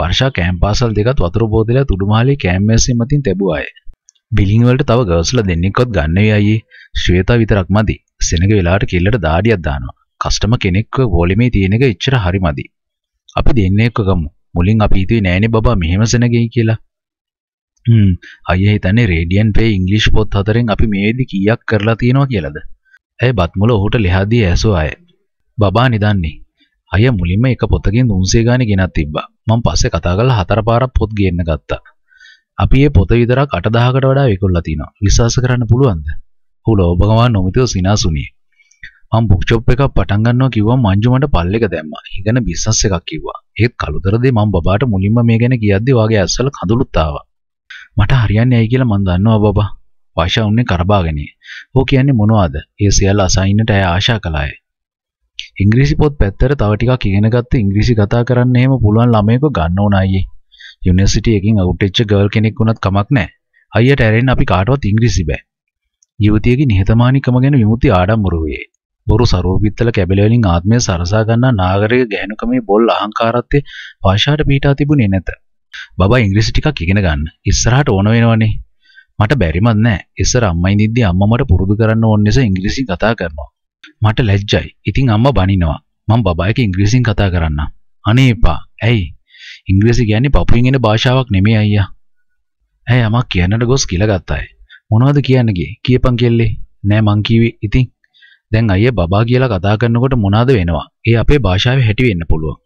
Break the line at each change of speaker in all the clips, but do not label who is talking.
වර්ෂා කෑම්පාසල් දෙකත් වතුර බෝතලයක් උඩුමහලේ කෑම්මැස්සෙන් මතින් තැබුවා අය. බිලින් වලට තව ගර්ල්ස්ලා දෙන්නෙක්වත් ගන්නවේ අයියේ. ශ්වේතා විතරක් මදි. සෙනග වෙලාවට කෙල්ලට දාඩියක් දානවා. කස්ටමර් කෙනෙක්ව වොලිමේ තියෙන එක ඉච්චර හරි මදි. අපි දෙන්නේ එක්ක ගමු. මුලින් අපි හිතුවේ නෑනේ බබා මෙහෙම සෙනගෙයි කියලා. හ්ම් අයියා හිතන්නේ රේඩියන් පේ ඉංග්‍රීසි පොත් හතරෙන් අපි මේෙදි කීයක් කරලා තියෙනවා කියලාද? ඇයි බත්මුල ඔහුට ලෙහා දී ඇසුවා අය. බබා නිදන්නේ. අයියා මුලින්ම එක පොතකින් 300 ගානේ ගෙනත් තිබ්බා. මම පස්සේ කතා කරලා හතර පාරක් පොත් ගේන්න ගත්තා. අපි මේ පොත විතරක් 8000කට වඩා විකුණලා තිනවා. විශ්වාස කරන්න පුළුවන්ද? හුලෝ ඔබ ගමන් නොමිතව සිනාසුනේ. මම බුක් ෂොප් එකක් පටන් ගන්නවා කිව්වා මංජු මට පල්ලෙක දැම්මා. ඉගෙන බිස්නස් එකක් කිව්වා. ඒත් කලුතරදී මම බබාට මුලින්ම මේ ගැන කියද්දි වාගේ ඇස්සල කඳුළුත් ආවා. මට හරියන්නේ ඇයි කියලා මං දන්නවා බබා. වාෂා උන්නේ කරබාගනේ. ඕ කියන්නේ මොනවද? ඒ සියල්ල අසයින්නට ඇය ආශා කළාය. ඉංග්‍රීසි පොත් පැත්තට තව ටිකක් ඉගෙන ගත්ත ඉංග්‍රීසි කතා කරන්න එහෙම පුළුවන් ළමයෙක්ව ගන්න ඕන අයියේ. යුනිවර්සිටි එකකින් අවුට් වෙච්ච ගර්ල් කෙනෙක් වුණත් කමක් නැහැ. අයියට ඇරෙන්න අපි කාටවත් ඉංග්‍රීසි බෑ. යුවතියගේ නිහතමානිකම ගැන විමුති ආඩම්බර වූයේ. බොරු සරෝපිත්තල කැබල වලින් ආත්මය සරසා ගන්නා නාගරික ගෑනුකමේ බොල් අහංකාරත්වය පාෂාට පීඩා තිබුණේ නැත. බබා ඉංග්‍රීසි ටිකක් ඉගෙන ගන්න. ඉස්සරහට ඕන වෙනවනේ. මට බැරිමත් නෑ. ඉස්සර අම්මා ඉඳිද්දි අම්මා මට පුරුදු කරන්න ඕන නිසා ඉංග්‍රීසි කතා කරනවා. මට ලැජ්ජයි. ඉතින් අම්මා බනිනවා. මම බබා එක්ක ඉංග්‍රීසියෙන් කතා කරන්න. අනේ එපා. ඇයි? ඉංග්‍රීසි කියන්නේ පපුවෙන් එන භාෂාවක් නෙමෙයි අයියා. ඇයි අමක් කියන්නට ගොස් කියලා ගත්තායි. මොනවද කියන්නේ ගියේ? කියපන් කෙල්ලේ. නෑ මං කිව්වේ. ඉතින් දැන් අයියා බබා කියලා කතා කරනකොට මොනවද වෙනවා? ඒ අපේ භාෂාවේ හැටි වෙන්න පුළුවන්.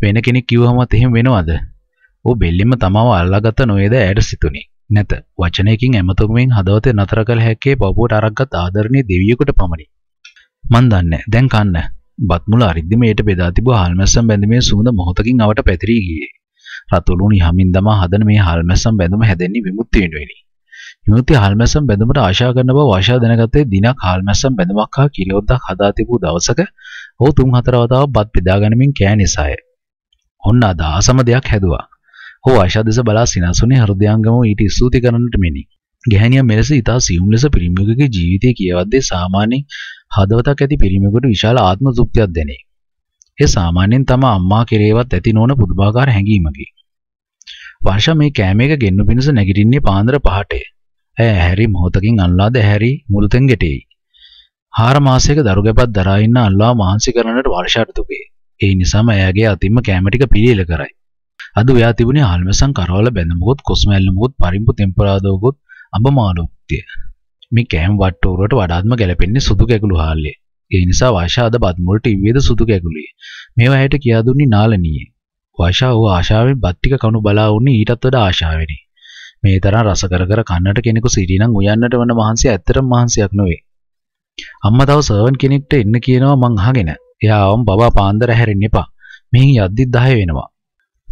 වෙන කෙනෙක් කිව්වමත් එහෙම වෙනවද? ඔව් බෙල්ලෙම තමාව අල්ලාගත්ත නොවේද ඇයට සිතුනේ. නැත. වචනයකින් එමතුමෙන් හදවතේ නතර කළ හැක්කේ පපුවට අරක්ගත් ආදරණීය දෙවියෙකුට පමණි. මන් දන්නේ දැන් කන්න. බත් මුල අරිද්දි මේට බෙදා තිබූ හාල්මැස්සන් බැඳීමේ සුවඳ මොහොතකින් අවට පැතිරී ගියේ. රතුළුණි හමින් දමා හදන මේ හාල්මැස්සන් බැඳුම හැදෙන්නේ විමුක්ති වෙනුවෙනි. විමුක්ති හාල්මැස්සන් බැඳුමට ආශා කරන බව වාෂා දැනගත්තේ දිනක් හාල්මැස්සන් බැඳුමක් හා කිරියොද්දක් හදා තිබූ දවසක ඔහු තුන් හතර වතාවක් බත් බෙදා ගනිමින් කෑ නිසාය. ඔන්න අද ආසම දෙයක් හැදුවා. ඔහු ආශා දෙස බලා සිනසුනේ හෘදයාංගම ඊට ස්තුති කරන්නට මෙනි. ගැහැණියක් මෙලෙස ඉතා සියුම් ලෙස පිරිමියෙකුගේ ජීවිතය කියවද්දී සාමාන්‍යයෙන් හදවතක් ඇති පිරිමියෙකුට විශාල ආත්ම තෘප්තියක් දැනේ. ඒ සාමාන්‍යයෙන් තම අම්මා කෙරේවත් ඇති නොවන පුදුමාකාර හැඟීමකි. වර්ෂා මේ කෑමේක ගෙන්නු පිණිස නැගිටින්නේ පාන්දර 5ට. ඇය හැරි මොහොතකින් අල්ලාද හැරි මුළුතෙන් ගැටෙයි. හාර මාසයක දරු ගැපක් දරා ඉන්න අල්ලා මහන්සි කරන්නට වර්ෂාට තුපේ. ඒ නිසාම එයාගේ අතින්ම කෑම ටික පිළියෙල කරයි. අද ඔයා තිබුණේ හල්මසන් කරවල බැඳමුකුත් කොස්මැල්ලමුකුත් පරිම්පු තෙම්පරාදෝකුත් අඹමාලුක්තිය. මේ කෑම් වට්ටෝරුවට වඩාත්ම ගැලපෙන්නේ සුදු කැකුළු හාල්ලේ. ඒ නිසා වාෂා අද බත් මුලට ඉවේද සුදු කැකුළුයි. මේවා ඇයට කියා දුන්නේ නාලනීය. වාෂා ඌ ආශාවෙන් බත් ටික කණු බලා වුණේ ඊටත් වඩා ආශාවෙනි. මේ තරම් රස කර කර කන්නට කෙනෙකු සිටිනම් උයන්නට වන මහන්සිය ඇත්තටම මහන්සියක් නෙවෙයි. අම්මා තව සර්වන් කෙනෙක්ට එන්න කියනවා මං අහගෙන. එයා වම් බබා පාන්දර හැරෙන්න එපා. මෙහි යද්දි 10 වෙනවා.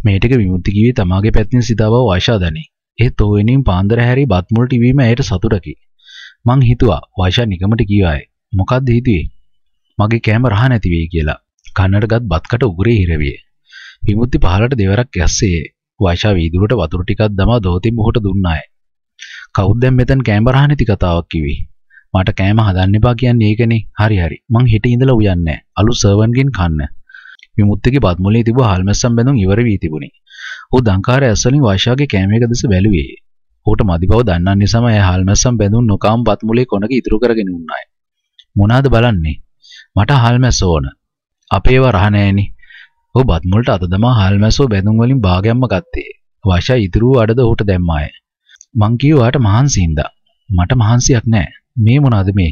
මේ ටික විමුක්ති කිවි තමාගේ පැත්තෙන් සිතාව වාෂා දනේ. ඒ තෝවෙනින් පාන්දර හැරි බත්මුලට ඉවීම ඇයට සතුටකි. මං හිතුවා වයිෂා නිකමට කියායි. මොකද්ද හිතුවේ? මගේ කෑම රහ නැති වෙයි කියලා. කන්නටගත් බත්කට උගුරේ හිරවිය. විමුක්ති පහලට දෙවරක් ඇස්සේ වයිෂා වීදුරට වතුර ටිකක් දමා දෝතින් මොහොට දුන්නාය. කවුද දැන් මෙතන කෑම රහ නැති කතාවක් කිව්වේ? මට කෑම හදන්න එපා කියන්නේ ඒකනේ. හරි හරි. මං හෙට ඉඳලා උයන්නේ. අලු සර්වන්ගෙන් කන්න. විමුක්තිගේ බත්මුලේ තිබූ හල්මැස්සම් බැඳුම් ඉවර වී තිබුණේ. ඔහු දංකාරය ඇස්වලින් වෛශාගේ කෑමයක දෙස බැලුවේ. ඔහුට මදි බව දන්නන් නිසාම ඇය හල්මැස්සම් බැඳුන් නොකාම් බත් මුලේ කොනක ඉතුරු කරගෙන උන්නාය. මොනාද බලන්නේ? මට හල්මැස්ස ඕන. අපේව රහ නෑනේ. ඔහු බත් මුලට අත දමා හල්මැස්සෝ බැඳුම් වලින් භාගයක්ම ගත්තේ. වෛශා ඉතුරු අඩද ඔහුට දැම්මාය. මං කිව්වාට මහන්සියෙන්දා. මට මහන්සියක් නෑ. මේ මොනාද මේ?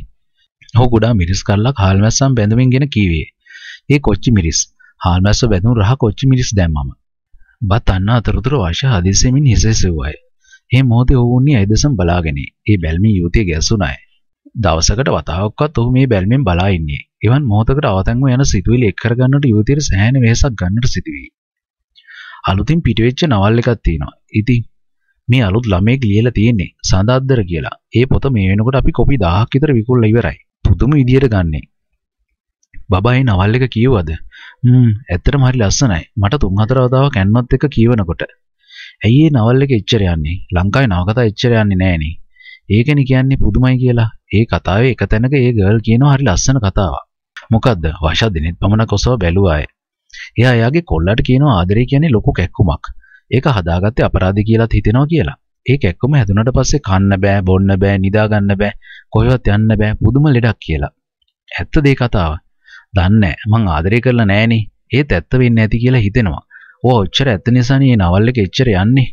ඔහු ගොඩා මිරිස් කරලා හාල්මැස්සම් බැඳුමින් ගෙන කීවේ. ඒ කොච්චි මිරිස්. හාල්මැස්ස බැඳුම් රහ කොච්චි මිරිස් දැම්මම. බත් අන්න අතරතුර වශ හදිසියමින් හිසෙසෙව්වයි. ඒ මොහොතේ ඔහු උන්නේ ඇදසම් බලාගෙන ඒ බැල්මේ යුතිය ගැසුණාය. දවසකට වතාවක්වත් ඔහු මේ බැල්මෙන් බලා ඉන්නේ. එවන් මොහොතකට අවතන්ව යන සිතුවිලි එක් කරගන්නට යුතියට සෑහෙන වෙහසක් ගන්නට සිටුවේ. අලුතින් පිටවෙච්ච නවල් එකක් තියෙනවා. ඉතින් මේ අලුත් ළමයෙක් ලියලා තියෙන්නේ සඳාද්දර කියලා. ඒ පොත මේ වෙනකොට අපි කොපි 1000ක් විතර විකුණලා ඉවරයි. පුදුම විදියට ගන්නෙ. බබා ඒ නවල් එක කියවද? හ්ම් ඇත්තටම හරි ලස්සනයි. මට තුන් හතර වතාවක් ඇන්නොත් එක කියවනකොට. ඇයි ඒ නවල් එක එච්චර යන්නේ? ලංකාවේ නවකතා එච්චර යන්නේ නැහනේ. ඒකනේ කියන්නේ පුදුමයි කියලා. ඒ කතාවේ එක තැනක ඒ ගර්ල් කියනවා හරි ලස්සන කතාවක්. මොකද්ද? වෂා දිනෙත් පමණක් ඔසව බැලුවාය. එයා එයාගේ කොල්ලට කියනවා ආදරේ කියන්නේ ලොකු කැක්කුමක්. ඒක හදාගත්තේ අපරාධය කියලාත් හිතෙනවා කියලා. ඒ කැක්කුම හැදුනට පස්සේ කන්න බෑ, බොන්න බෑ, නිදා ගන්න බෑ, කොහෙවත් යන්න බෑ, පුදුම ලෙඩක් කියලා. ඇත්තද ඒ කතාව? දන්නේ මං ආදරය කරලා නෑනේ. ඒත් ඇත්ත වෙන්නේ නැති කියලා හිතෙනවා. ඕවා ඔච්චර ඇත්ත නිසානේ මේ නවල් එක එච්චර යන්නේ.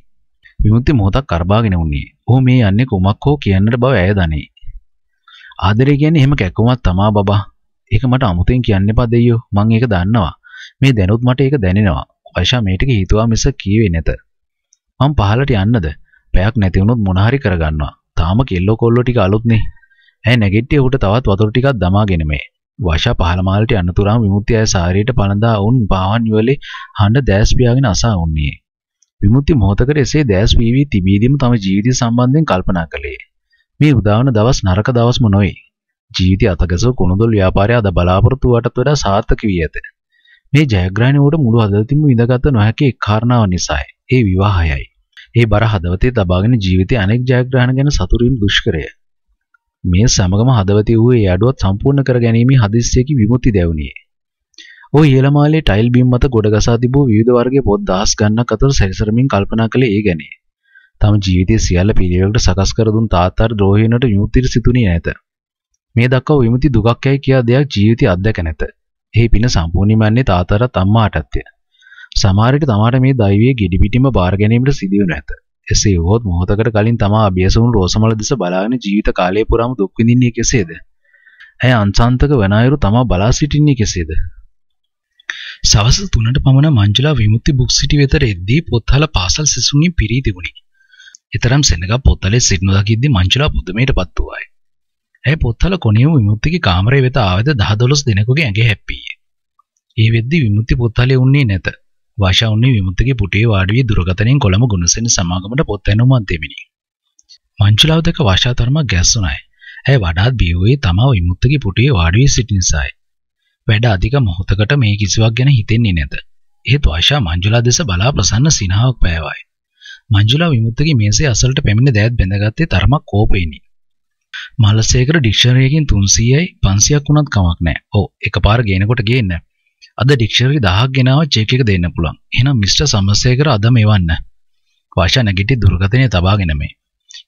විමුක්ති මොහොතක් අරබාගෙන උන්නේ. ඔහු මේ යන්නේ කොමක් හෝ කියන්නට බව ඇය දනේ. ආදරය කියන්නේ එහෙම කැක්කුමක් තමා බබා. ඒක මට අමුතෙන් කියන්න එපා දෙයියෝ. මං ඒක දන්නවා. මේ දැනුත් මට ඒක දැනෙනවා. වයිෂා මේට හිතුවා මිස කීවේ නැත. මං පහලට යන්නද? පැයක් නැති වුණොත් මොන හරි කරගන්නවා. තාම කෙල්ලෝ කොල්ලෝ ටික අලුත්නේ. ඇයි නැගිටියේ උට තවත් වතුර ටිකක් දමාගෙන මේ. වශා පහළමාලට යන්න තුරාම විමුක්ති අය සාරීට පළඳා වුන් පාවන් යුවලේ හඬ දැස් පියාගෙන අසා වුන්නේ. විමුක්ති මොහොතකට එසේ දැස් වී වී තිබීදීම තම ජීවිතය සම්බන්ධයෙන් කල්පනා කළේ. මේ උදාවන දවස් නරක දවස්ම නොවේ. ජීවිතය අතගසව කුණුදොල් ව්‍යාපාරය අද බලාපොරොත්තු වටත් වඩා සාර්ථක වී ඇත. මේ ජයග්‍රහණයට මුළු හදවතින්ම විඳගත නොහැකි එක් කාරණාව නිසායි. ඒ විවාහයයි. ඒ බර හදවතේ තබාගෙන ජීවිතයේ අනෙක් ජයග්‍රහණ ගැන සතුටින් දුෂ්කරය. මේ සමගම හදවතේ වූ ඒ අඩුවත් සම්පූර්ණ කර ගැනීමේ හදිස්සියකි විමුක්ති දැවුණියේ. ඔහු ඉහළමාලේ ටයිල් බිම් මත ගොඩගසා තිබූ විවිධ වර්ගයේ පොත් දහස් ගණනක් අතර සැරිසරමින් කල්පනා කළේ ඒ ගැනයි. තම ජීවිතයේ සියල්ල පිළිවෙලට සකස් කර දුන් තාත්තාට ද්‍රෝහී වුණට විමුක්තිය සිතුණිය නැත. මේ දක්වා විමුති දුකක් යයි කියා දෙයක් ජීවිතය අත්දැක නැත. එහි පින සම්පූර්ණයෙන්ම යන්නේ තාතාරත් අම්මාටත්ය. සමහර විට තමාට මේ දෛවයේ gedipitima බාර ගැනීමට සිදුවෙ නැත. එසේ වුවොත් මොහොතකට කලින් තමා අභියසවුන් රෝසමල දෙස බලාගෙන ජීවිත කාලය පුරාම දුක් විඳින්නේ කෙසේද? ඇය අන්සාන්තක වන අයුරු තමා බලා සිටින්නේ කෙසේද? සවස් 3ට පමණ මංජුලා විමුක්ති බුක් සිටි වෙත එද්දී පොත්හල පාසල් සිසුන්ගෙන් පිරී තිබුණි. ඊතරම් සෙනඟ පොත්හලේ සිටිනු දකිද්දී මංජුලා පුදුමයටපත් වූවායි. ඇය පොත්හල කොණියම විමුක්තිගේ කාමරය වෙත ආවද 10 12 දිනකගේ ඇඟේ හැප්පීය. ඒ වෙද්දී විමුක්ති පොත්හලේ උන්නේ නැත. වශවුන්නේ විමුක්තිගේ පුටේ වාඩුවේ දුරකතනින් කොළඹ ගුණසෙන සමාගමට පොත් ඇනුමක් දෙමිනි. මංචුලාව දැක වාෂාතරම ගැස්සුණයි. ඇය වඩාත් බිය වූයේ තමා විමුක්තිගේ පුටේ වාඩුවේ සිටි නිසායි. වැඩ අධික මොහොතකට මේ කිසිවක් ගැන හිතෙන්නේ නැත. එහෙත් වාෂා මංජුලා දෙස බලා ප්‍රසන්න සිනහාවක් පෑවයි. මංජුලා විමුක්තිගේ මේසේ අසලට පැමිණ දෑත් බැඳගත්තේ තරමක් කෝපෙයිනි. මලසේකර ඩික්ෂනරියකින් 300යි 500ක් වුණත් කමක් නැහැ. ඔව් එකපාර ගේනකොට ගේන්න. අද ඩික්ෂනරි 10ක් ගෙනාව චෙක් එක දෙන්න පුළුවන්. එහෙනම් මිස්ටර් සමසේකර අද මෙවන්න. වාෂා නැගිටි දුර්ගතනේ තබාගෙන මේ.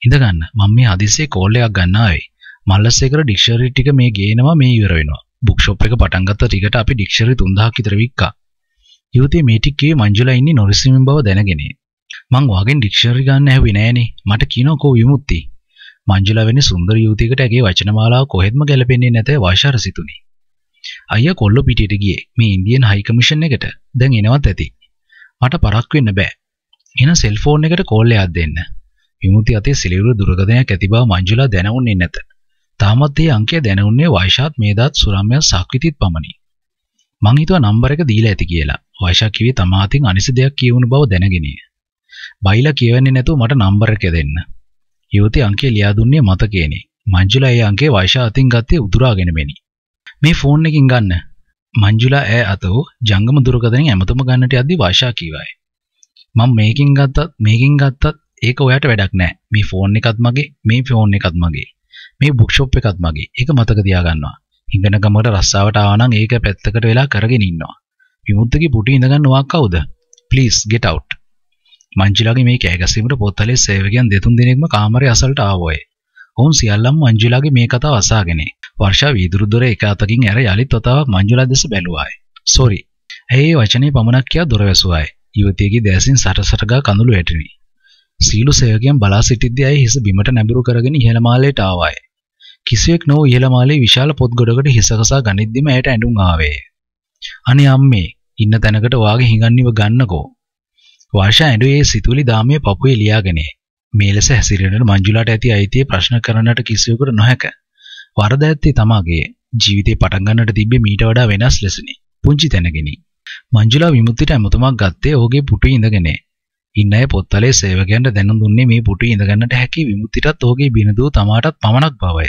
ඉඳ ගන්න. මම මේ හදිස්සියේ කෝල් එකක් ගන්න ආවේ. මල්ලසේකර ඩික්ෂනරි ටික මේ ගේනවා මේ ඉවර වෙනවා. බුක් ෂොප් එක පටන් ගත්ත ටිකට අපි ඩික්ෂනරි 3000ක් විතර වික්කා. යුවතේ මේ ටිකේ මංජුලා ඉන්නේ නොරිසිමින් බව දැනගෙන. මං වාගෙන් ඩික්ෂනරි ගන්න ඇහුවේ නෑනේ. මට කියනවා කෝ විමුක්ති. මංජුලා වෙන්නේ සුන්දර යුවතියකට ඇගේ වචන මාලාව කොහෙත්ම ගැලපෙන්නේ නැතේ වාෂාර සිතුනේ. අයියා කොල්ල පිටියට ගියේ මේ ඉන්දියන් හයි කමිෂන් එකට. දැන් එනවත් ඇති. මට පරක් වෙන්න බෑ. එහෙනම් සෙල් ෆෝන් එකට කෝල් එකක් දෙන්න. විමුති අතේ සිලිවිලි දුර්ගතයක් ඇති බව මංජුලා දැනුන්නේ නැත. තාමත් ඒ අංකය දැනුන්නේ වයිෂාත් මේදාත් සුරම්යා සක්විතිත් පමණි. මං හිතුවා නම්බර එක දීලා ඇති කියලා. වයිෂා කිව්වේ තමා අතින් අනිසි දෙයක් කියවුණු බව දැනගෙනය. බයිලා කියවන්නේ නැතුව මට නම්බර එක දෙන්න. යුවතී අංකය ලියා දුන්නේ මතකේනේ. මංජුලා ඒ අංකය වයිෂා අතින් ගත්තේ උදුරාගෙන මෙනි. මේ ෆෝන් එකින් ගන්න. මංජුලා ඈ අත වූ ජංගම දුරකථනයෙන් ඇමතුම ගන්නට යද්දී වාෂා කීවායි. මම මේකෙන් ගත්තත් මේකෙන් ගත්තත් ඒක ඔයාට වැඩක් නෑ. මේ ෆෝන් එකත් මගේ, මේ ෆෝන් එකත් මගේ. මේ බුක් ෂොප් එකත් මගේ. ඒක මතක තියාගන්නවා. හිඟන ගමකට රස්සාවට ආවා නම් ඒක පැත්තකට වෙලා කරගෙන ඉන්නවා. විමුක්තගේ පුටි ඉඳගන්න ඔයා කවුද? Please get out. මංජිලාගේ මේ කෑගැසීමට පොත්තලේ සේවකයන් දෙතුන් දෙනෙක්ම කාමරේ අසලට ආවෝය. ඔවුන් සියල්ලම මංජිලාගේ මේ කතාව අසාගෙන වර්ෂා වීදුරු දොර එක අතකින් ඇර යලිත් වතාවක් මංජුලා දෙස බැලුවායි. "සෝරි." ඇයි වචනේ පමණක් කියා දොර වැසුවායි. යුවතියගේ දැසින් සටසට ගා කඳුළු වැටුණි. සීලු සේවකයන් බලා සිටිද්දී ඇය හිස බිමට නැඹුරු කරගෙන ඉහළ මාලයට ආවායි. කිසියෙක් නො ඉහළ මාලේ විශාල පොත් ගොඩකට හිසකසා ගනිද්දිම ඇයට ඇඬුම් ආවේ. "අනේ අම්මේ, ඉන්න තැනකට වාගේ හිඟන්නේව ගන්නකෝ." වර්ෂා ඇඬුවේ සිතුලි දාමයේ පපුවේ ලියාගෙන. මේ ලෙස හැසිරෙනට මංජුලාට ඇති අයිතිය ප්‍රශ්න කරන්නට කිසිවෙකුට නොහැක. වරද ඇත්තේ තමාගේ ජීවිතේ පටන් ගන්නට තිබ්බේ මීට වඩා වෙනස් ලෙසනේ. පුංචි තැනකිනි. මංජුලා විමුක්තිට ඇමතුමක් ගත්තේ ඔහුගේ පුටුවේ ඉඳගෙන. ඉන්න අය පොත්වලේ සේවකයන්ට දැනුම් දුන්නේ මේ පුටුවේ ඉඳගන්නට හැකි විමුක්තිටත් ඔහුගේ බිනදුව තමාටත් පමණක් බවය.